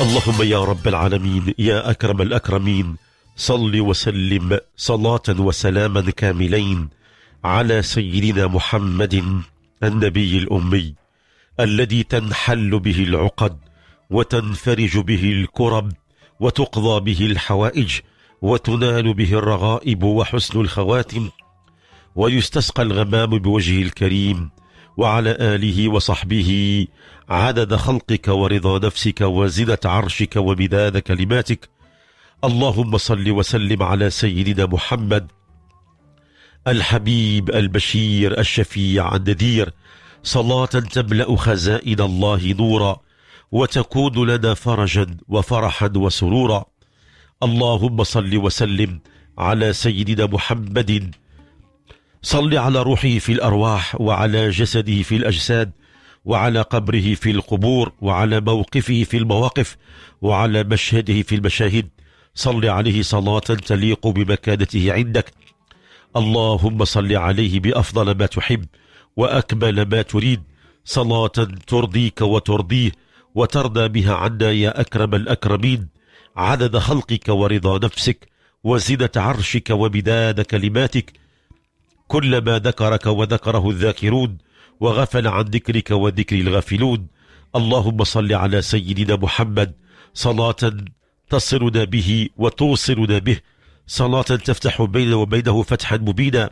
اللهم يا رب العالمين يا أكرم الأكرمين صل وسلم صلاة وسلاما كاملين على سيدنا محمد النبي الأمي الذي تنحل به العقد وتنفرج به الكرب وتقضى به الحوائج وتنال به الرغائب وحسن الخواتم ويستسقى الغمام بوجهه الكريم وعلى آله وصحبه عدد خلقك ورضا نفسك وزنة عرشك ومداد كلماتك اللهم صل وسلم على سيدنا محمد الحبيب البشير الشفيع النذير صلاة تملأ خزائن الله نورا وتكون لنا فرجا وفرحا وسرورا اللهم صل وسلم على سيدنا محمد صل على روحه في الأرواح وعلى جسده في الأجساد وعلى قبره في القبور وعلى موقفه في المواقف وعلى مشهده في المشاهد صل عليه صلاة تليق بمكانته عندك اللهم صل عليه بأفضل ما تحب وأكمل ما تريد صلاة ترضيك وترضيه وترضى بها عنا يا أكرم الأكرمين عدد خلقك ورضا نفسك وزنة عرشك وبداد كلماتك كلما ذكرك وذكره الذاكرون وغفل عن ذكرك وذكر الغافلون اللهم صل على سيدنا محمد صلاة تصلنا به وتوصلنا به صلاة تفتح بيننا وبينه فتحا مبينا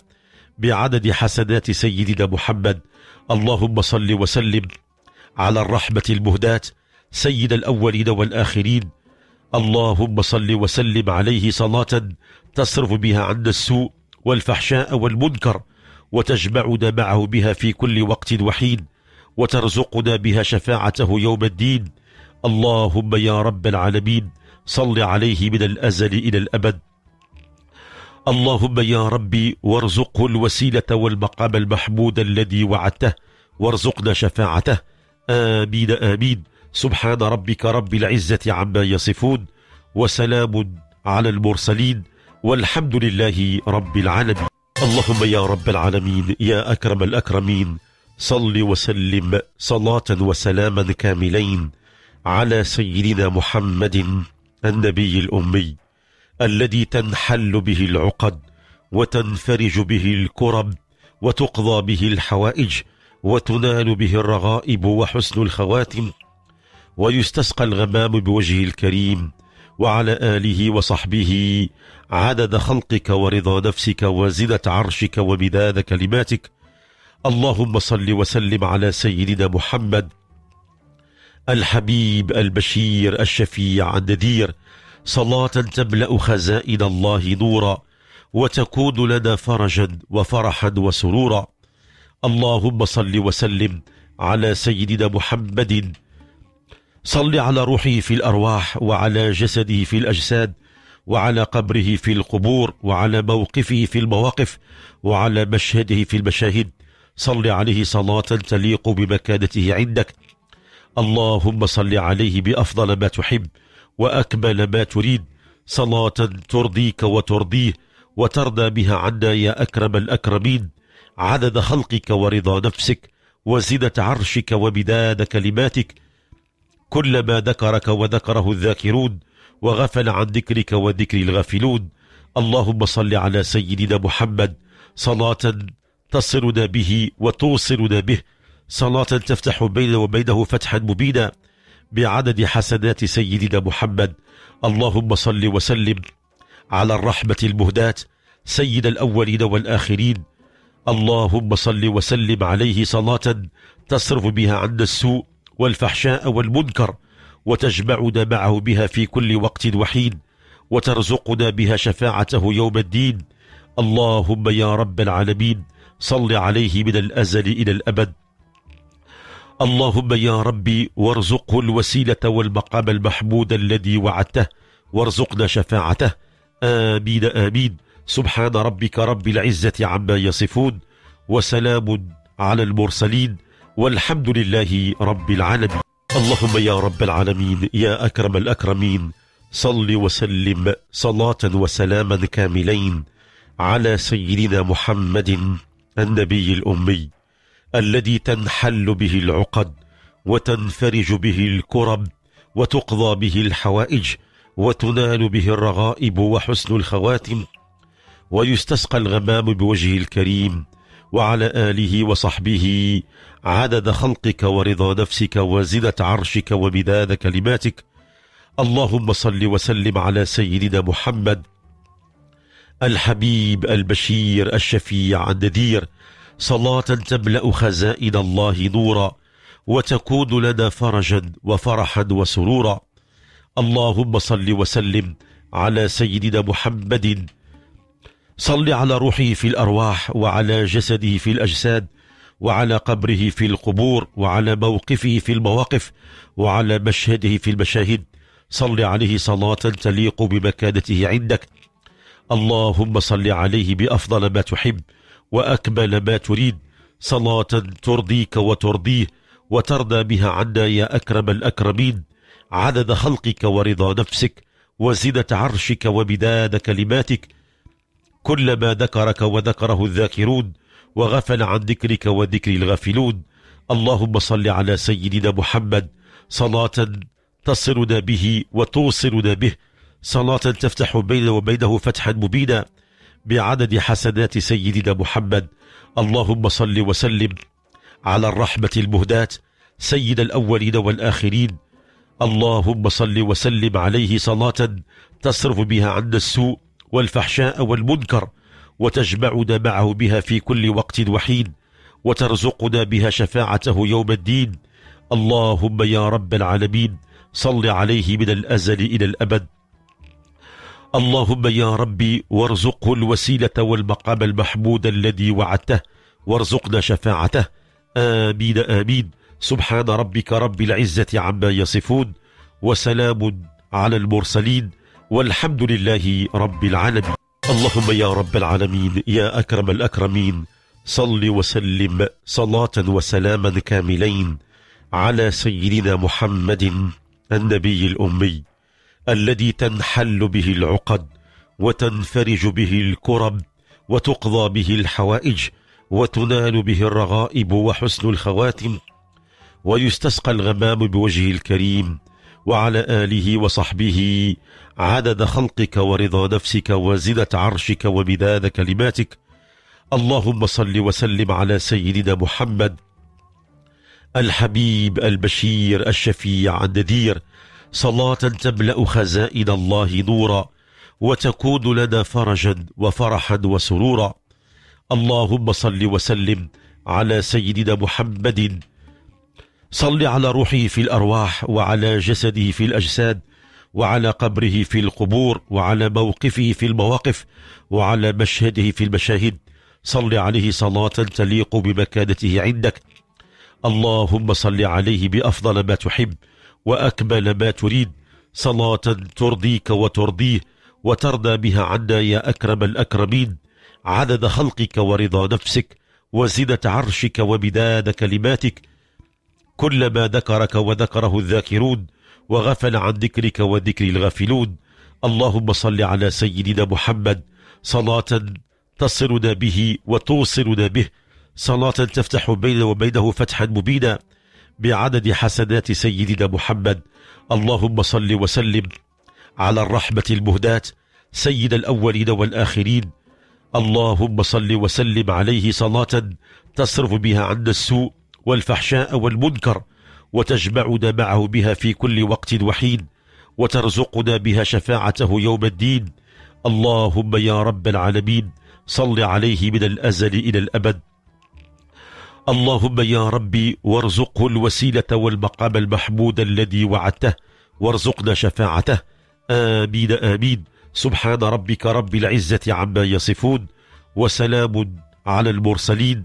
بعدد حسنات سيدنا محمد اللهم صل وسلم على الرحمة المهداة سيد الأولين والآخرين اللهم صل وسلم عليه صلاة تصرف بها عنا السوء والفحشاء والمنكر وتجمع معه بها في كل وقت وحيد وترزقنا بها شفاعته يوم الدين اللهم يا رب العالمين صل عليه من الأزل إلى الأبد اللهم يا ربي وارزقه الوسيلة والمقام المحمود الذي وعدته وارزقنا شفاعته آمين آمين سبحان ربك رب العزة عما يصفون وسلام على المرسلين والحمد لله رب العالمين اللهم يا رب العالمين يا أكرم الأكرمين صل وسلم صلاة وسلاما كاملين على سيدنا محمد النبي الأمي الذي تنحل به العقد وتنفرج به الكرب وتقضى به الحوائج وتنال به الرغائب وحسن الخواتم ويستسقى الغمام بوجهه الكريم وعلى آله وصحبه عدد خلقك ورضا نفسك وزنة عرشك ومداد كلماتك اللهم صل وسلم على سيدنا محمد الحبيب البشير الشفيع النذير صلاة تملأ خزائن الله نورا وتكون لنا فرجا وفرحا وسرورا اللهم صل وسلم على سيدنا محمد صل على روحه في الأرواح وعلى جسده في الأجساد وعلى قبره في القبور وعلى موقفه في المواقف وعلى مشهده في المشاهد صل عليه صلاة تليق بمكانته عندك اللهم صل عليه بأفضل ما تحب وأكمل ما تريد صلاة ترضيك وترضيه وترضى بها عنا يا أكرم الأكرمين عدد خلقك ورضا نفسك وزنة عرشك وبداد كلماتك كلما ذكرك وذكره الذاكرون وغفل عن ذكرك وذكر الغافلون اللهم صل على سيدنا محمد صلاة تصلنا به وتوصلنا به صلاة تفتح بيننا وبينه فتحا مبينا بعدد حسنات سيدنا محمد اللهم صل وسلم على الرحمة المهداة سيد الأولين والآخرين اللهم صل وسلم عليه صلاة تصرف بها عنا السوء والفحشاء والمنكر وتجمعنا معه بها في كل وقت وحيد وترزقنا بها شفاعته يوم الدين اللهم يا رب العالمين صل عليه من الأزل إلى الأبد اللهم يا ربي وارزقه الوسيلة والمقام المحمود الذي وعدته وارزقنا شفاعته آمين آمين سبحان ربك رب العزة عما يصفون وسلام على المرسلين والحمد لله رب العالمين اللهم يا رب العالمين يا أكرم الأكرمين صل وسلم صلاة وسلاما كاملين على سيدنا محمد النبي الأمي الذي تنحل به العقد وتنفرج به الكرب وتقضى به الحوائج وتنال به الرغائب وحسن الخواتم ويستسقى الغمام بوجهه الكريم وعلى آله وصحبه عدد خلقك ورضا نفسك وزنة عرشك ومداد كلماتك اللهم صل وسلم على سيدنا محمد الحبيب البشير الشفيع النذير صلاة تملأ خزائن الله نورا وتكون لنا فرجا وفرحا وسرورا اللهم صل وسلم على سيدنا محمد صل على روحه في الأرواح وعلى جسده في الأجساد وعلى قبره في القبور وعلى موقفه في المواقف وعلى مشهده في المشاهد صل عليه صلاة تليق بمكانته عندك اللهم صل عليه بأفضل ما تحب وأكمل ما تريد صلاة ترضيك وترضيه وترضى بها عنا يا أكرم الأكرمين عدد خلقك ورضا نفسك وزنة عرشك وبداد كلماتك كل ما ذكرك وذكره الذاكرون وغفل عن ذكرك وذكر الغافلون اللهم صل على سيدنا محمد صلاة تصلنا به وتوصلنا به صلاة تفتح بيننا وبينه فتحا مبينا بعدد حسنات سيدنا محمد اللهم صل وسلم على الرحمة المهداة سيد الأولين والآخرين اللهم صل وسلم عليه صلاة تصرف بها عنا السوء والفحشاء والمنكر وتجمعنا معه بها في كل وقت وحيد وترزقنا بها شفاعته يوم الدين اللهم يا رب العالمين صل عليه من الأزل إلى الأبد اللهم يا ربي وارزقه الوسيلة والمقام المحمود الذي وعدته وارزقنا شفاعته آمين آمين سبحان ربك رب العزة عما يصفون وسلام على المرسلين والحمد لله رب العالمين اللهم يا رب العالمين يا أكرم الأكرمين صل وسلم صلاة وسلاما كاملين على سيدنا محمد النبي الأمي الذي تنحل به العقد وتنفرج به الكرب وتقضى به الحوائج وتنال به الرغائب وحسن الخواتم ويستسقى الغمام بوجهه الكريم وعلى آله وصحبه عدد خلقك ورضا نفسك وزنة عرشك ومداد كلماتك اللهم صل وسلم على سيدنا محمد الحبيب البشير الشفيع النذير صلاة تملأ خزائن الله نورا وتكون لنا فرجا وفرحا وسرورا اللهم صل وسلم على سيدنا محمد صل على روحه في الأرواح وعلى جسده في الأجساد وعلى قبره في القبور وعلى موقفه في المواقف وعلى مشهده في المشاهد صل عليه صلاة تليق بمكانته عندك اللهم صل عليه بأفضل ما تحب وأكمل ما تريد صلاة ترضيك وترضيه وترضى بها عنا يا أكرم الأكرمين عدد خلقك ورضا نفسك وزنة عرشك ومداد كلماتك كلما ذكرك وذكره الذاكرون وغفل عن ذكرك وذكر الغافلون اللهم صل على سيدنا محمد صلاة تصلنا به وتوصلنا به صلاة تفتح بيننا وبينه فتحا مبينا بعدد حسنات سيدنا محمد اللهم صل وسلم على الرحمة المهداة سيد الأولين والآخرين اللهم صل وسلم عليه صلاة تصرف بها عنا السوء والفحشاء والمنكر وتجمعنا معه بها في كل وقت وحيد وترزقنا بها شفاعته يوم الدين اللهم يا رب العالمين صل عليه من الأزل إلى الأبد اللهم يا ربي وارزقه الوسيلة والمقام المحمود الذي وعدته وارزقنا شفاعته آمين آمين سبحان ربك رب العزة عما يصفون وسلام على المرسلين